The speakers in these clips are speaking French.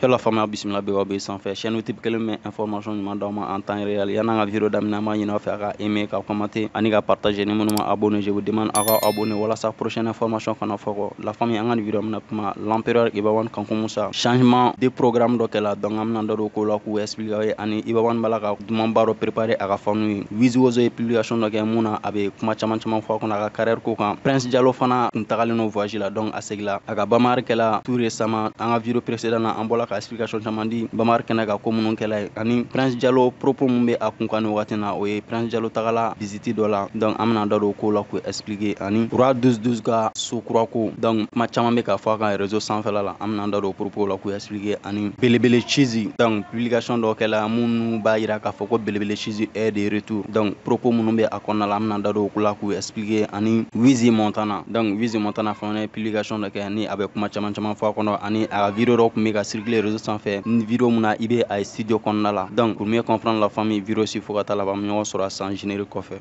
Yala faamuya bisimila bɛ bɛ sanfɛ chaîne type kelen bɛ information ɲuman d'aw en temps réel yann'an ka vidéo daminɛ an b'a ɲini aw fɛ aimer commenter partager ni minnu ma abonné je vous demande à vous abonner voilà sa prochaine information qu'on a fait la famille an ka vidéo min na kuma l'empereur Ibawan Kankumu sa changement de programme dɔ donc an bɛna da don o ko la k'u explique aw ye ani Ibawan b'a la ka dumanba dɔ préparer à ka fanu ye Wiziwozo ye publication dɔ kɛ mun na a bɛ kuma caman a kɔnɔ carrière ko kan Prince Dialofana, fana tun tagalen voyage la donc a segin qu'elle a tout récemment en vidéo précédent en an ka explication caman di bamari kɛnɛ ka ko minnu kɛla ye ani prince jalo propos min be a kunkan o ye prince jalo tagala visiti dɔ la donc an la k'u expliquer. ani roi 1212 ka sokura ko donc kuma caaman be k'a fɔ a kan réseau sanfɛla la an bena la k'u expliquer. ani belebele chisi donc publication dɔ kɛla minnu b'a yira k'a fɔ ko belebele est de retour donc propos minnu be a kɔnɔna la an da la k'u expliquer. ani wizi montana donc wizi montana fana publication dɔ kɛ ni a bɛ kuma caaman fɔ a ani a video dɔ les réseaux sans faire une vidéo à i à a studio donc pour mieux comprendre la famille virus il faut ka taa laban sera sans générer le coffre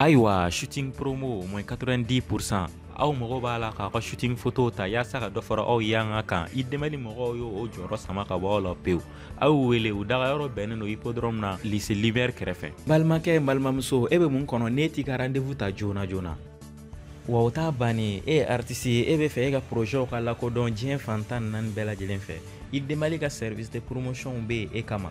aïwa shooting promo moins 90% aw mɔgɔw b'a la k'a ka shooting photo ta yaasa ka dɔ fara aw y'an ka kan i dɛmɛli mɔgɔw y' o jɔrɔ sama ka bɔ aw la pewu aw wele u dagayɔrɔ bɛnnen no hippodrome na lise lumière kɛrɛfɛ balimakɛ balimamuso e be mun kɔnɔ ne t'i ka rendez ta joona joona wa o t'a banni e ye artiste ye e be fɛ e ka projɛw ka lakodɔn diɲɛ fantan nani bɛɛ lajɛlen fɛ i denbali ka service de promotion be ye e kama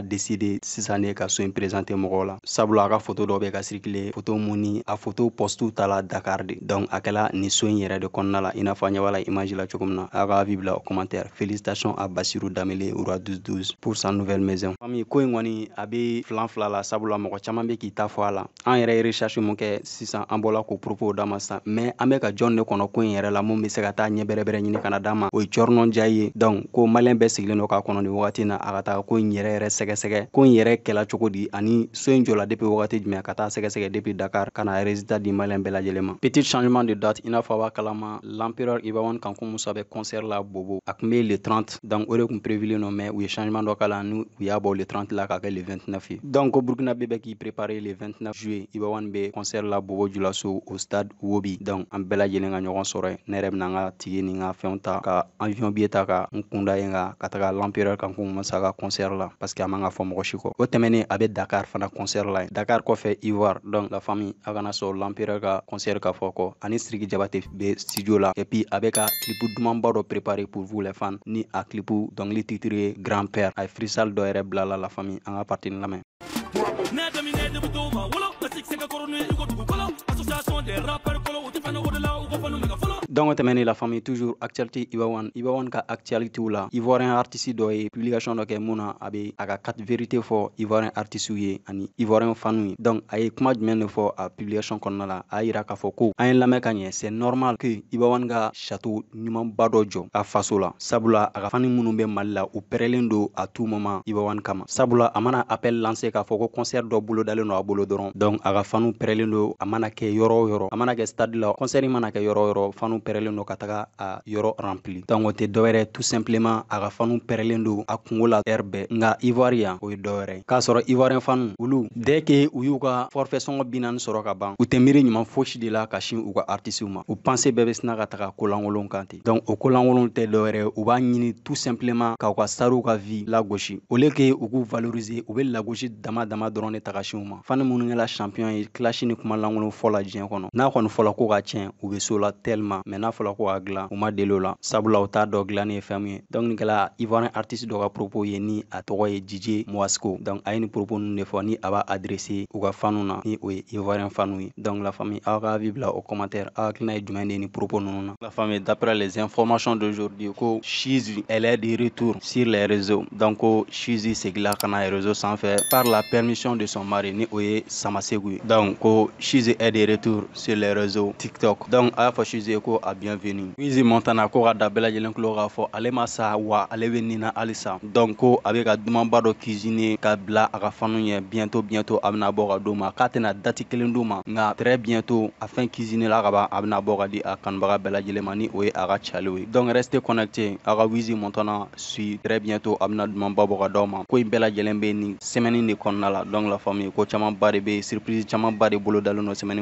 décidé ces années qu'à ka so mon rôle sabula photo ka photo dɔ be ka sirikile photo a photo pɔstuw ta dakar de donk a ni soigner de connaître la i n'a a image la cogo min na la commentaire félicitations à basiru damele roi 12 pour sa nouvelle maison fami ko e in flan a sabula mɔgɔ caaman k'i ta fɔ recherche mon que si ça k'o propos dama mais ameka be ka jɔn de la mun be se bere bere ɲɛ bɛrɛbɛrɛ Canada kana dama o ye cɔrinɔn ja ko malin bɛɛ sigilen dɔ ni kɔnɔ na ko sɛgɛsɛgɛ ko n yɛrɛ kɛla cogo di ani so in jɔla depi wagati jumɛn ka taa sɛgɛsɛgɛ depi dakar ka na résultat di maliyɛn bɛɛ lajɛlen ma petit changement de date i n'a fɔ a b'a kalama l'empereur ibawan kanko musa bɛ concert la bobo a kun be le 30 donc o de kun prévile nɔ mɛn u ye changement dɔ kala ni u y'a bɔ le 30 la ka kɛ le 29 ye donc ko burkina be bɛ k'i préparer le 29 juillet ibawan be concert la bobo julaso au stade wobi donc an bɛɛ lajɛlen ka ɲɔgɔn sɔrɔ ye ne yɛrɛ bena n ka tigi ni n ka fɛnw ta ka avion biye ta ka n kunda ye ka ka taga l'empereur kanko musa ka concert la parce que a man man ka fɔ mɔgɔ si o avec dakar fana concert la dakar fait ivoire donc la famille a kana sɔn l'empereur ka concert k'a fɔ kɔ ani siriki jabate be studio la et puis avec un ka clip dumanba dɔ préparé pour vous les fans ni a clip donc les titres grand père a frissal freestyle dɔ la famille en appartient la lamɛn dɔngɔ tɛmɛnin la famille toujours actualité ibawan ibawan ka ou la ivoirien artiste dɔ publication dɔ muna abe na vérité fo ivoirien artiste ye ani ivoirien fanu donc a kuma publication kɔnɔna la ay y'a yira k'a c'est normal que ibawan ga chateau ɲumanba badojo à a faso sabula arafani ka malla ou bɛ mali tout moment ibawan kama sabula amana appel lancé k'a concert do bolodalen don a bolo donc a ka fanu pɛrɛlen don a mana yoro euro stade la concert mana kɛ yoro o fanu pɛrɛlen don ka taga a yɔrɔ rempli donc o tɛ dɔwɛrɛ tout simplement a ka fanu pɛrɛlen do a kungo la ɛri bɛɛ nka ivoiri yan o ye dɔwɛrɛ k'a sɔrɔ ivoiriyɛn fanu olu dɛɛ ke u y'u ka forfait binani sɔrɔ ka ban u tɛ miiri ɲuman fosi de la ka sin u ka artisiw ma u panse bɛɛ be sina ka taga kolankolon kan te donk o kolankolon tɛ dɔwɛrɛ u b'a ɲini tout simplement u ka sariw ka vi lagosi au lieu que u k'u valoriser u be lagosi dama dama dɔrɔn ne taga sinw ma fani minnu kɛla champion ye kilasi ni kuma lankolon fɔ la diɲɛ kɔnɔ n'a kɔni fɔla ko ka tiɲɛ u be so la tellement maintenant n'a ko k'a dilan u ma deli o la sabula u t'a dɔn dilanni ye fɛn min ye donc nin kɛla ivoirien artiste dɔ ka propos ye ni a tɔgɔ ye Didier Mouasko donc a une nin propos ninnu de fɔ ni a b'a adressé u ka fanu na ni o ye fanu ye donc la famille aw ka avis au commentaire aw hakilina ye jumɛn de nin propos la famille d'après les informations d'aujourd'hui ko Shizu elle est de retour sur les réseaux donc ko c'est segila ka na réseau faire par la permission de son mari ni o ye Samasegu ye donc ko Shizu est de retour sur les réseaux TikTok donc a y'a fɔ ye ko a bienvenu wizi montana ko dabela da bɛɛ wa ale Alisa. donc oh, avec a bɛ bientôt bientôt abnabora bɛna Katena Dati d'o n'a très bientôt afin cuisine cuisiner la raba abnabora à Belagilemani di a Kanbara bɛɛ donc restez connectés a wizi montana suis très bientôt Abnabora bɛna Koui bɔ ka d'aw semaine donc la famille ko chaman surprise chaman de bolo d'alono semaine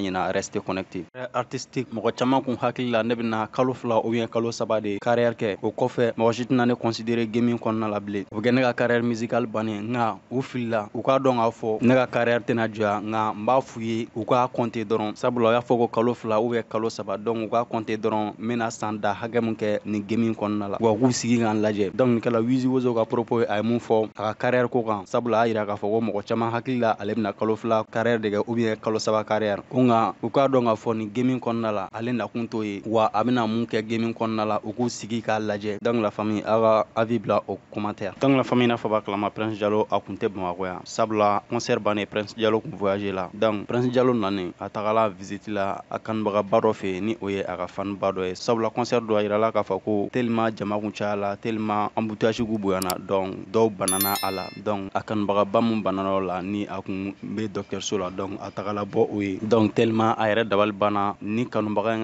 ni restez connectés artistique mɔgɔ caman kun hakili la ne bena kalo fila o bien kalo saba de kariyɛri kɛ o kɔfɛ mɔgɔ si tɛna ne konsidere gemin kɔnɔna la bilen o be kɛ ne ka kariyɛri musikali banne nka u filila u k'a dɔn k'a fɔ ne ka kariyɛri tɛna jɔya nka n b'a f'u ye u k'a kɔnte dɔrɔn sabula u y'a fɔ ko kalo fila u bɛ kalo saba donk u k'a kɔnte dɔrɔn mena bena san da hakɛ min kɛ nin gemin kɔnɔna la wa k'u sigi k'an lajɛ ni kɛla wizi wozo ka propos a ye mun fɔ a ka kariyɛri ko kan sabula a yira k'a fɔ ko mɔgɔ caaman hakili la ale bena kalo fila kariyɛri de kɛ u bien kalo saba kariyɛri ko nka u k'a dɔn k'a fɔ nin gemin kɔnɔna la ale nakun t'o ye wa a bena mun kɛ gemi kɔnɔna la u k'u sigi k'a lajɛ donc la famille aw ka avi bila o commentaire donc la famille n'a fɔ b'a kalama prince jalo a kun tɛ bamakɔ yan sabula concert bannen prince jalo kun voyage la donc prince jalo nani a tagala visiti la a kanubagaba dɔ fɛ ni o ye a ka fan ba dɔ ye sabula concert dɔ a yirala k'a fɔ ko tellement jama kun caya la tellement embouteillage kun bonyana donc dɔw banana a la donc a kanubagaba mun banana o la ni a kun bɛ dɔgɔtɔrɔso la donc a tagala bɔ o ye donc tellement a yɛrɛ dabali banna ni kanubaga in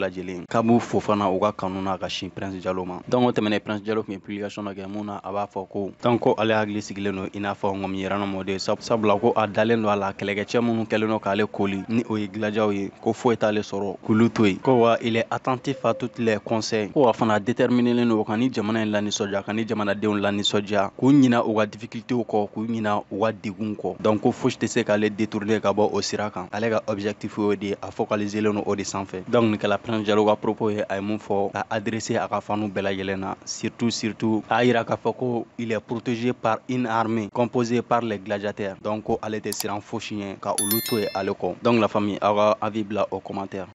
lajɛlen k'a b'u fo fana u ka kanu n'a ka sin prince jalo ma on o tɛmɛnen prince jalo tun ye publication dɔ kɛ mun na a b'a fɔ ko tant ko ale hakili sigilen don i n'a fɔ ŋɔmi yiranna sabula ko a dalen a la kɛlɛkɛcɛ minnu kɛlen don k'ale koli ni o ye gilajaw ye ko foyi t'ale sɔrɔ k'olu to ko wa il est attentif à toutes les conseils ko wa fana déterminélen don ka ni jamana in lanisɔndiya ka ni jamanadenw lanisɔndiya k'u ɲina u ka difficultéw kɔ k'u ɲina u ka degun kɔ donc ko fosi tɛ se k'ale détourner ka bɔ o sira kan ale ka objectif y'o de a focaliselen don o de sanfɛ donc nin je vous ka propos ye a à mun fɔ adresser surtout surtout à jira il est protégé par une armée composée par les gladiateurs donc ko ale tɛ siran fosi ɲɛ ka olu to donc la famille aw ka avis au commentaire